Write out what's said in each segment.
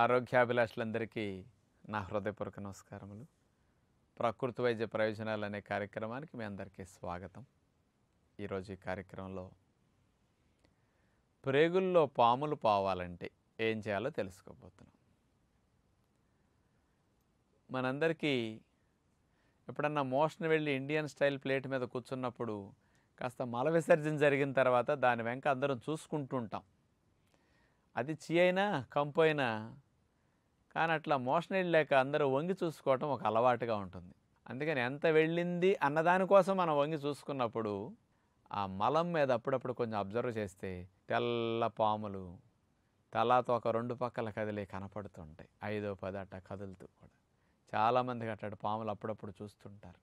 ఆరోగ్యాభిలాషులందరికీ నా హృదయపూర్వక నమస్కారములు ప్రకృతి వైద్య ప్రయోజనాలు అనే కార్యక్రమానికి మీ అందరికీ స్వాగతం ఈరోజు ఈ కార్యక్రమంలో ప్రేగుల్లో పాములు పావాలంటే ఏం చేయాలో తెలుసుకోబోతున్నాం మనందరికీ ఎప్పుడన్నా మోషన్ వెళ్ళి ఇండియన్ స్టైల్ ప్లేట్ మీద కూర్చున్నప్పుడు కాస్త మల విసర్జన జరిగిన తర్వాత దాని వెంక అందరం చూసుకుంటుంటాం అది చీ అయినా కంపు అయినా కానీ అట్లా మోషన్ వెళ్ళాక అందరూ వంగి చూసుకోవటం ఒక అలవాటుగా ఉంటుంది అందుకని ఎంత వెళ్ళింది అన్నదానికోసం మనం వంగి చూసుకున్నప్పుడు ఆ మలం మీద అప్పుడప్పుడు కొంచెం అబ్జర్వ్ చేస్తే తెల్ల పాములు ఒక రెండు పక్కల కదిలే కనపడుతుంటాయి ఐదో పది అట్ట కదులుతూ కూడా చాలామందికి అట్టాడు పాములు అప్పుడప్పుడు చూస్తుంటారు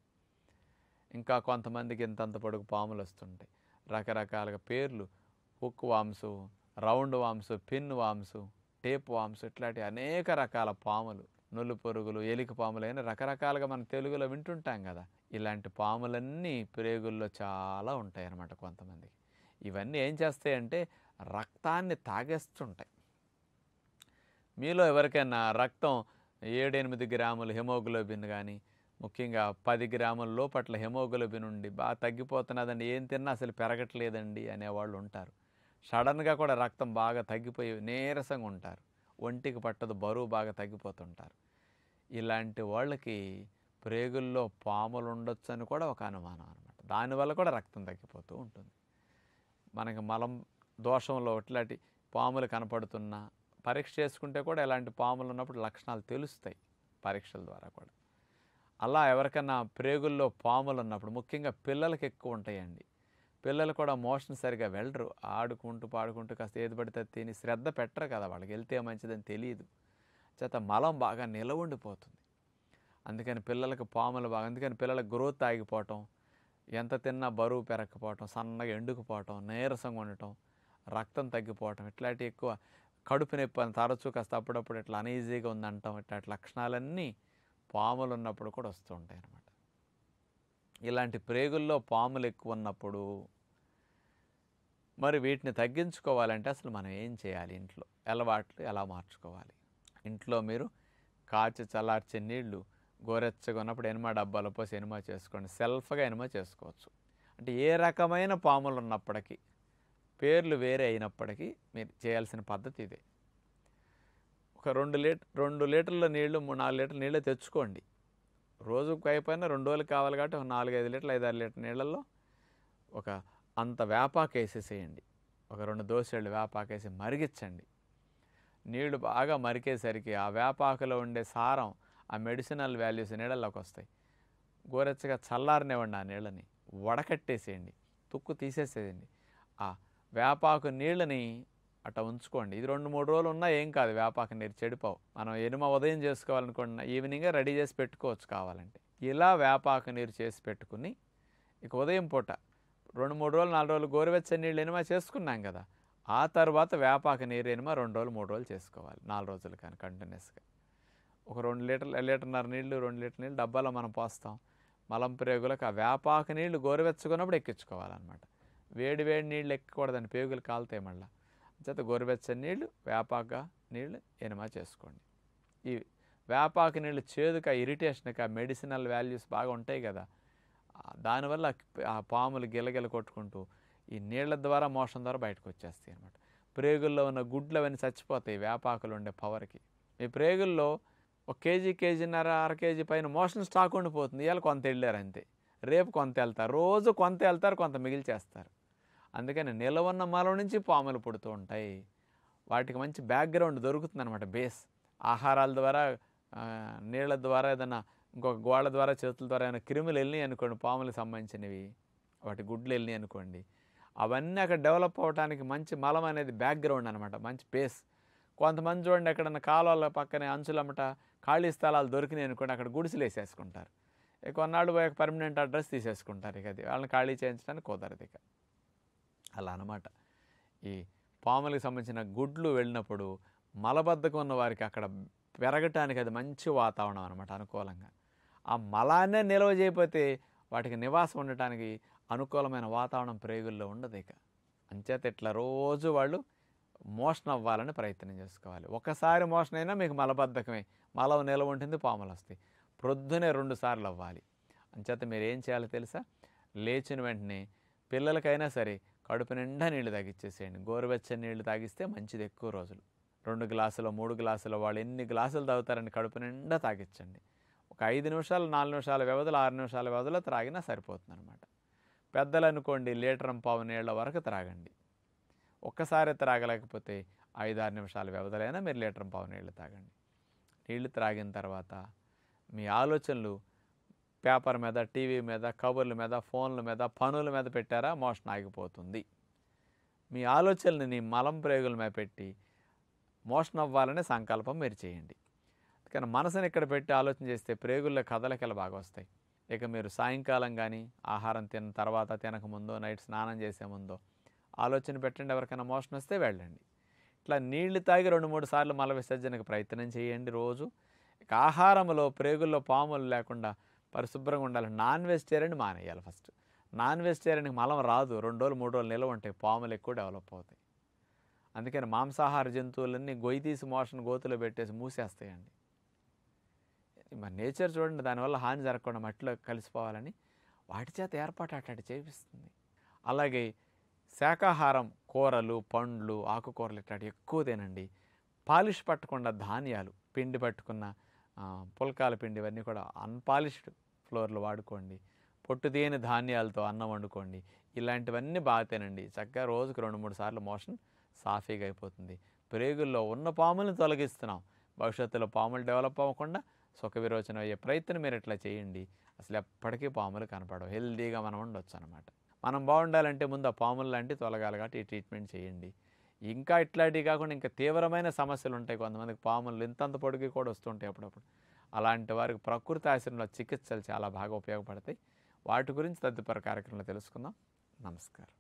ఇంకా కొంతమందికి ఇంతంత పొడుగు పాములు వస్తుంటాయి రకరకాలుగా పేర్లు hook worms round worms pin worms tape worms ఇట్లాంటి అనేక రకాల పాములు నొల్లు పొరుగులు ఎలిక అయినా రకరకాలుగా మనం తెలుగులో వింటుంటాం కదా ఇలాంటి పాములన్నీ ప్రేగుల్లో చాలా ఉంటాయి అన్నమాట కొంతమందికి ఇవన్నీ ఏం చేస్తాయంటే రక్తాన్ని తాగేస్తుంటాయి మీలో ఎవరికైనా రక్తం ఏడెనిమిది గ్రాములు హిమోగ్లోబిన్ కానీ ముఖ్యంగా పది గ్రాముల లోపట్ల హిమోగ్లోబిన్ ఉండి బాగా తగ్గిపోతున్నదండి ఏం తిన్నా అసలు పెరగట్లేదండి అనేవాళ్ళు ఉంటారు సడన్గా కూడా రక్తం బాగా తగ్గిపోయి నీరసంగా ఉంటారు ఒంటికి పట్టదు బరువు బాగా తగ్గిపోతుంటారు ఇలాంటి వాళ్ళకి ప్రేగుల్లో పాములు ఉండొచ్చు అని కూడా ఒక అనుమానం అనమాట దానివల్ల కూడా రక్తం తగ్గిపోతూ ఉంటుంది మనకి మలం దోషంలో ఇట్లాంటి పాములు కనపడుతున్నా పరీక్ష చేసుకుంటే కూడా ఇలాంటి పాములు ఉన్నప్పుడు లక్షణాలు తెలుస్తాయి పరీక్షల ద్వారా కూడా అలా ఎవరికైనా ప్రేగుల్లో పాములు ఉన్నప్పుడు ముఖ్యంగా పిల్లలకి ఎక్కువ ఉంటాయండి పిల్లలు కూడా మోషన్ సరిగా వెళ్ళరు ఆడుకుంటూ పాడుకుంటూ కాస్త ఏది పడితే తిని శ్రద్ధ పెట్టరు కదా వాళ్ళకి వెళ్తే మంచిదని తెలియదు చేత మలం బాగా నిలవండిపోతుంది అందుకని పిల్లలకు పాములు బాగా అందుకని పిల్లలకు గ్రోత్ ఆగిపోవటం ఎంత తిన్నా బరువు పెరగకపోవటం సన్నగా ఎండుకుపోవటం నీరసంగా ఉండటం రక్తం తగ్గిపోవటం ఇట్లాంటి ఎక్కువ కడుపు నొప్పి అని తరచూ కాస్త అప్పుడప్పుడు ఇట్లా అనీజీగా ఉందంటాం ఇట్లాంటి లక్షణాలన్నీ పాములు ఉన్నప్పుడు కూడా ఉంటాయి అన్నమాట ఇలాంటి ప్రేగుల్లో పాములు ఎక్కువ ఉన్నప్పుడు మరి వీటిని తగ్గించుకోవాలంటే అసలు మనం ఏం చేయాలి ఇంట్లో అలవాట్లు ఎలా మార్చుకోవాలి ఇంట్లో మీరు కాచి చల్లార్చే నీళ్లు గోరెచ్చగా ఉన్నప్పుడు ఎనిమా డబ్బాలో పోసి ఎనిమా చేసుకోండి సెల్ఫ్గా ఎనిమా చేసుకోవచ్చు అంటే ఏ రకమైన పాములు ఉన్నప్పటికీ పేర్లు వేరే అయినప్పటికీ మీరు చేయాల్సిన పద్ధతి ఇదే ఒక రెండు లీటర్ రెండు లీటర్ల నీళ్లు మూడు నాలుగు లీటర్ల నీళ్ళు తెచ్చుకోండి రోజుకు అయిపోయినా రెండు రోజులు కావాలి కాబట్టి ఒక నాలుగైదు లీటర్లు ఐదారు లీటర్ నీళ్ళల్లో ఒక అంత వేపాకేసేసేయండి వేసేసేయండి ఒక రెండు దోశలు వేపాకేసి మరిగించండి నీళ్లు బాగా మరికేసరికి ఆ వేపాకులో ఉండే సారం ఆ మెడిసినల్ వాల్యూస్ నీళ్ళలోకి వస్తాయి గోరెచ్చగా చల్లారనివ్వండి ఆ నీళ్ళని వడకట్టేసేయండి తుక్కు తీసేసేయండి ఆ వేపాకు నీళ్ళని అట్ట ఉంచుకోండి ఇది రెండు మూడు రోజులు ఉన్నా ఏం కాదు వేపాకు నీరు చెడిపోవు మనం ఎనుమ ఉదయం చేసుకోవాలనుకున్నా ఈవినింగ్ రెడీ చేసి పెట్టుకోవచ్చు కావాలంటే ఇలా వ్యాపాక నీరు చేసి పెట్టుకుని ఇక ఉదయం పూట రెండు మూడు రోజులు నాలుగు రోజులు గోరువెచ్చని నీళ్ళు ఎనిమా చేసుకున్నాం కదా ఆ తర్వాత వ్యాపాక నీరు ఎనిమా రెండు రోజులు మూడు రోజులు చేసుకోవాలి నాలుగు రోజులు కానీ కంటిన్యూస్గా ఒక రెండు లీటర్ల లీటర్న్నర నీళ్లు రెండు లీటర్ నీళ్ళు డబ్బాలో మనం పోస్తాం మలం ప్రేగులకు ఆ వ్యాపాక నీళ్లు గోరువెచ్చుకున్నప్పుడు ఎక్కించుకోవాలన్నమాట వేడి వేడి నీళ్ళు ఎక్కకూడదని పేగులు కాలుతాయి మళ్ళీ జత గోరువెచ్చ నీళ్లు వేపాక నీళ్లు ఎనిమా చేసుకోండి ఈ వేపాక నీళ్ళు చేదుక ఇరిటేషన్కి మెడిసినల్ వాల్యూస్ బాగా ఉంటాయి కదా దానివల్ల ఆ పాములు గిలగిల కొట్టుకుంటూ ఈ నీళ్ల ద్వారా మోషన్ ద్వారా బయటకు వచ్చేస్తాయి అనమాట ప్రేగుల్లో ఉన్న గుడ్లు అవన్నీ చచ్చిపోతాయి వేపాకులు ఉండే పవర్కి ఈ ప్రేగుల్లో ఒక కేజీ కేజీన్నర అర కేజీ పైన మోషన్ స్టాక్ ఉండిపోతుంది ఇవాళ కొంత వెళ్ళారు అంతే రేపు కొంత వెళ్తారు రోజు కొంత వెళ్తారు కొంత మిగిలిచేస్తారు అందుకని నిలవన్న మలం నుంచి పాములు పుడుతూ ఉంటాయి వాటికి మంచి బ్యాక్గ్రౌండ్ దొరుకుతుంది అనమాట బేస్ ఆహారాల ద్వారా నీళ్ళ ద్వారా ఏదైనా ఇంకొక గోళ్ళ ద్వారా చేతుల ద్వారా ఏమైనా క్రిములు వెళ్ళినాయి అనుకోండి పాములకు సంబంధించినవి వాటి గుడ్లు వెళ్ళినాయి అనుకోండి అవన్నీ అక్కడ డెవలప్ అవ్వడానికి మంచి మలం అనేది బ్యాక్గ్రౌండ్ అనమాట మంచి బేస్ కొంతమంది చూడండి ఎక్కడన్నా కాలువల పక్కనే అంచులమ్మట ఖాళీ స్థలాలు దొరికినాయి అనుకోండి అక్కడ గుడిసెలు వేసేసుకుంటారు కొన్నాళ్ళు పోయాక పర్మనెంట్ అడ్రస్ తీసేసుకుంటారు ఇక అది వాళ్ళని ఖాళీ చేయించడానికి కుదరదు ఇక అలా అనమాట ఈ పాములకు సంబంధించిన గుడ్లు వెళ్ళినప్పుడు మలబద్ధకం ఉన్న వారికి అక్కడ పెరగటానికి అది మంచి వాతావరణం అనమాట అనుకూలంగా ఆ మలాన్నే నిల్వ చేయకపోతే వాటికి నివాసం ఉండటానికి అనుకూలమైన వాతావరణం ప్రేగుల్లో ఉండదు ఇక అంచేత ఇట్లా రోజు వాళ్ళు మోషన్ అవ్వాలని ప్రయత్నం చేసుకోవాలి ఒకసారి మోషన్ అయినా మీకు మలబద్ధకమే మలం నిల్వ ఉంటుంది పాములు వస్తాయి ప్రొద్దునే రెండు సార్లు అవ్వాలి అంచేత మీరు ఏం చేయాలో తెలుసా లేచిన వెంటనే పిల్లలకైనా సరే కడుపు నిండా నీళ్లు తాగిచ్చేసేయండి గోరువెచ్చని నీళ్లు తాగిస్తే మంచిది ఎక్కువ రోజులు రెండు గ్లాసులు మూడు గ్లాసులు వాళ్ళు ఎన్ని గ్లాసులు తాగుతారని కడుపు నిండా తాగించండి ఒక ఐదు నిమిషాలు నాలుగు నిమిషాల వ్యవధిలో ఆరు నిమిషాల వ్యవధిలో త్రాగినా సరిపోతుంది అనమాట పెద్దలు అనుకోండి లీటర్ పావు నీళ్ల వరకు త్రాగండి ఒక్కసారి త్రాగలేకపోతే ఐదు ఆరు నిమిషాల వ్యవధులైనా మీరు లీటర్ పావు నీళ్లు తాగండి నీళ్లు త్రాగిన తర్వాత మీ ఆలోచనలు పేపర్ మీద టీవీ మీద కబుర్ల మీద ఫోన్ల మీద పనుల మీద పెట్టారా మోషన్ ఆగిపోతుంది మీ ఆలోచనని మలం ప్రయోగుల మీద పెట్టి మోషన్ అవ్వాలనే సంకల్పం మీరు చేయండి కానీ మనసుని ఇక్కడ పెట్టి ఆలోచన చేస్తే ప్రేగుల్లో కదలకల బాగా వస్తాయి ఇక మీరు సాయంకాలం కానీ ఆహారం తిన్న తర్వాత తినకముందో నైట్ స్నానం చేసే ముందో ఆలోచన పెట్టండి ఎవరికైనా మోషన్ వస్తే వెళ్ళండి ఇట్లా నీళ్లు తాగి రెండు మూడు సార్లు మల విసర్జనకు ప్రయత్నం చేయండి రోజు ఇక ఆహారంలో ప్రేగుల్లో పాములు లేకుండా పరిశుభ్రంగా ఉండాలి నాన్ వెజిటేరియన్ మానేయాలి ఫస్ట్ నాన్ వెజిటేరియన్కి మలం రాదు రెండు రోజులు మూడు రోజులు నిలవ ఉంటాయి పాములు ఎక్కువ డెవలప్ అవుతాయి అందుకని మాంసాహార జంతువులన్నీ గొయ్యి తీసి మోషన్ గోతులో పెట్టేసి మూసేస్తాయండి మరి నేచర్ చూడండి దానివల్ల హాని జరగకుండా మట్టిలో కలిసిపోవాలని వాటి చేత ఏర్పాటు అట్లాంటి చేపిస్తుంది అలాగే శాకాహారం కూరలు పండ్లు ఆకుకూరలు ఇట్లాంటివి ఎక్కువ తినండి పాలిష్ పట్టకుండా ధాన్యాలు పిండి పట్టుకున్న పుల్కాల పిండి ఇవన్నీ కూడా అన్పాలిష్డ్ ఫ్లోర్లు వాడుకోండి పొట్టు తీయని ధాన్యాలతో అన్నం వండుకోండి ఇలాంటివన్నీ బాగా తినండి చక్కగా రోజుకు రెండు మూడు సార్లు మోషన్ సాఫీగా అయిపోతుంది ప్రేగుల్లో ఉన్న పాములను తొలగిస్తున్నాం భవిష్యత్తులో పాములు డెవలప్ అవ్వకుండా సుఖ విరోచన అయ్యే ప్రయత్నం మీరు ఇట్లా చేయండి అసలు ఎప్పటికీ పాములు కనపడవు హెల్దీగా మనం ఉండొచ్చు అనమాట మనం బాగుండాలంటే ముందు ఆ పాములు లాంటి తొలగాలి కాబట్టి ఈ ట్రీట్మెంట్ చేయండి ఇంకా ఇట్లాంటివి కాకుండా ఇంకా తీవ్రమైన సమస్యలు ఉంటాయి కొంతమందికి పాములు ఇంతంత పొడికి కూడా వస్తుంటాయి అప్పుడప్పుడు అలాంటి వారికి ప్రకృతి ఆశ్రమంలో చికిత్సలు చాలా బాగా ఉపయోగపడతాయి వాటి గురించి తదుపరి కార్యక్రమంలో తెలుసుకుందాం నమస్కారం